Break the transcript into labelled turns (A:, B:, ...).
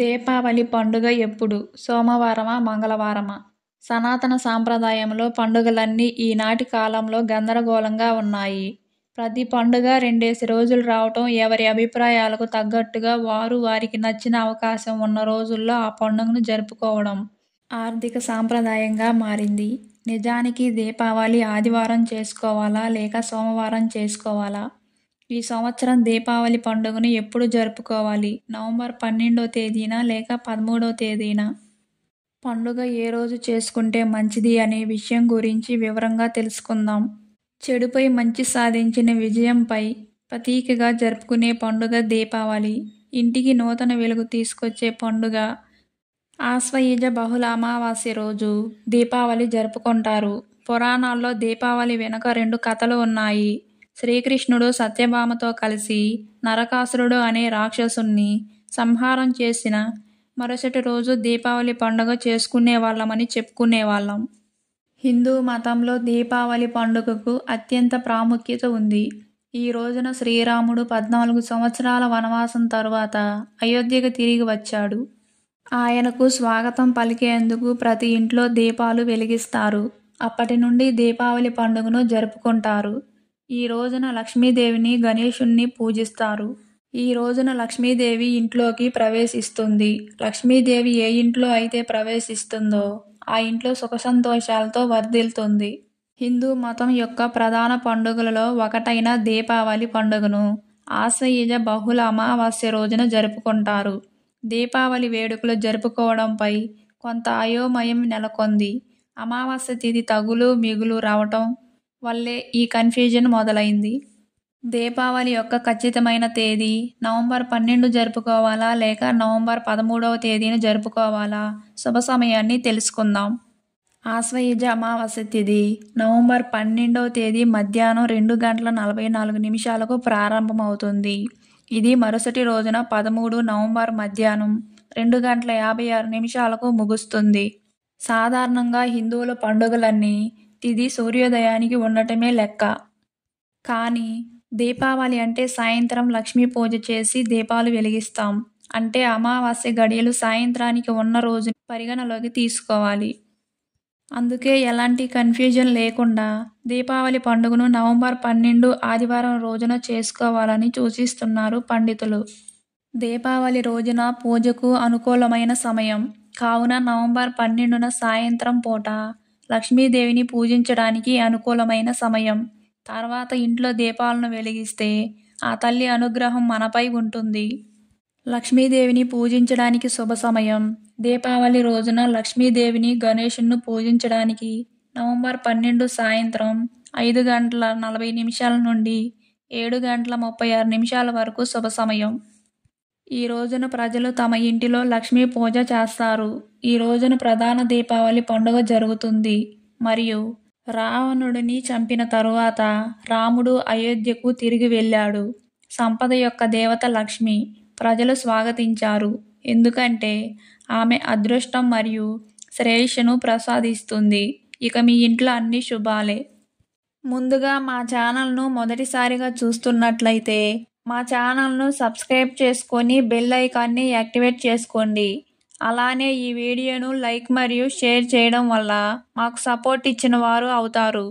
A: దీపావళి పండుగ ఎప్పుడు సోమవారమా మంగళవారమా సనాతన సాంప్రదాయంలో పండుగలన్నీ ఈనాటి కాలంలో గందరగోళంగా ఉన్నాయి ప్రతి పండుగ రెండేసి రోజులు రావటం ఎవరి అభిప్రాయాలకు తగ్గట్టుగా వారు వారికి నచ్చిన అవకాశం ఉన్న రోజుల్లో ఆ పండుగను జరుపుకోవడం ఆర్థిక సాంప్రదాయంగా మారింది నిజానికి దీపావళి ఆదివారం చేసుకోవాలా లేక సోమవారం చేసుకోవాలా ఈ సంవత్సరం దీపావళి పండుగను ఎప్పుడు జరుపుకోవాలి నవంబర్ పన్నెండో తేదీన లేక పదమూడో తేదీన పండుగ ఏ రోజు చేసుకుంటే మంచిది అనే విషయం గురించి వివరంగా తెలుసుకుందాం చెడుపై మంచి సాధించిన విజయంపై ప్రతీకగా జరుపుకునే పండుగ దీపావళి ఇంటికి నూతన వెలుగు తీసుకొచ్చే పండుగ ఆశ్వయుజ బహుళ అమావాస్య రోజు దీపావళి జరుపుకుంటారు పురాణాల్లో దీపావళి వెనుక రెండు కథలు ఉన్నాయి శ్రీకృష్ణుడు సత్యభామతో కలిసి నరకాసురుడు అనే రాక్షసుణ్ణి సంహారం చేసిన మరుసటి రోజు దీపావళి పండుగ చేసుకునే వాళ్ళమని చెప్పుకునే వాళ్ళం హిందూ మతంలో దీపావళి పండుగకు అత్యంత ప్రాముఖ్యత ఉంది ఈ రోజున శ్రీరాముడు పద్నాలుగు సంవత్సరాల వనవాసం తరువాత అయోధ్యకు తిరిగి వచ్చాడు ఆయనకు స్వాగతం పలికేందుకు ప్రతి ఇంట్లో దీపాలు వెలిగిస్తారు అప్పటి నుండి దీపావళి పండుగను జరుపుకుంటారు ఈ రోజున లక్ష్మీదేవిని గణేషుణ్ణి పూజిస్తారు ఈ రోజున లక్ష్మీదేవి ఇంట్లోకి ప్రవేశిస్తుంది లక్ష్మీదేవి ఏ ఇంట్లో అయితే ప్రవేశిస్తుందో ఆ ఇంట్లో సుఖ సంతోషాలతో వర్ధిల్తుంది హిందూ మతం యొక్క ప్రధాన పండుగలలో ఒకటైన దీపావళి పండుగను ఆశ్రయిజ బహుళ అమావాస్య రోజున జరుపుకుంటారు దీపావళి వేడుకలు జరుపుకోవడంపై కొంత అయోమయం నెలకొంది అమావాస్య తిథి తగులు మిగులు రావటం వల్లే ఈ కన్ఫ్యూజన్ మొదలైంది దీపావళి యొక్క ఖచ్చితమైన తేదీ నవంబర్ పన్నెండు జరుపుకోవాలా లేక నవంబర్ పదమూడవ తేదీని జరుపుకోవాలా శుభ సమయాన్ని తెలుసుకుందాం ఆశ్వయుజ అమావాస్య తిథి నవంబర్ పన్నెండవ తేదీ మధ్యాహ్నం రెండు గంటల నలభై నాలుగు నిమిషాలకు ప్రారంభమవుతుంది ఇది మరుసటి రోజున పదమూడు నవంబర్ మధ్యాహ్నం రెండు గంటల యాభై ఆరు నిమిషాలకు ముగుస్తుంది సాధారణంగా హిందువుల పండుగలన్నీ ఇది సూర్యోదయానికి ఉండటమే లెక్క కానీ దీపావళి అంటే సాయంత్రం లక్ష్మీ పూజ చేసి దీపాలు వెలిగిస్తాం అంటే అమావాస్య గడియలు సాయంత్రానికి ఉన్న రోజు పరిగణలోకి తీసుకోవాలి అందుకే ఎలాంటి కన్ఫ్యూజన్ లేకుండా దీపావళి పండుగను నవంబర్ పన్నెండు ఆదివారం రోజున చేసుకోవాలని సూచిస్తున్నారు పండితులు దీపావళి రోజున పూజకు అనుకూలమైన సమయం కావున నవంబర్ పన్నెండున సాయంత్రం పూట లక్ష్మీదేవిని పూజించడానికి అనుకూలమైన సమయం తర్వాత ఇంట్లో దీపాలను వెలిగిస్తే ఆ తల్లి అనుగ్రహం మనపై ఉంటుంది లక్ష్మీదేవిని పూజించడానికి శుభ సమయం దీపావళి రోజున లక్ష్మీదేవిని గణేషును పూజించడానికి నవంబర్ పన్నెండు సాయంత్రం ఐదు గంటల నలభై నిమిషాల నుండి ఏడు గంటల ముప్పై ఆరు నిమిషాల వరకు శుభ సమయం ఈ రోజున ప్రజలు తమ ఇంటిలో లక్ష్మీ పూజ చేస్తారు ఈ రోజున ప్రధాన దీపావళి పండుగ జరుగుతుంది మరియు రావణుడిని చంపిన తరువాత రాముడు అయోధ్యకు తిరిగి వెళ్ళాడు సంపద యొక్క దేవత లక్ష్మి ప్రజలు స్వాగతించారు ఎందుకంటే ఆమె అదృష్టం మరియు శ్రేయస్సును ప్రసాదిస్తుంది ఇక మీ ఇంట్లో అన్ని శుభాలే ముందుగా మా ఛానల్ను మొదటిసారిగా చూస్తున్నట్లయితే మా ఛానల్ను సబ్స్క్రైబ్ చేసుకొని బెల్ ఐకాన్ని యాక్టివేట్ చేసుకోండి అలానే ఈ వీడియోను లైక్ మరియు షేర్ చేయడం వల్ల మాకు సపోర్ట్ ఇచ్చిన వారు అవుతారు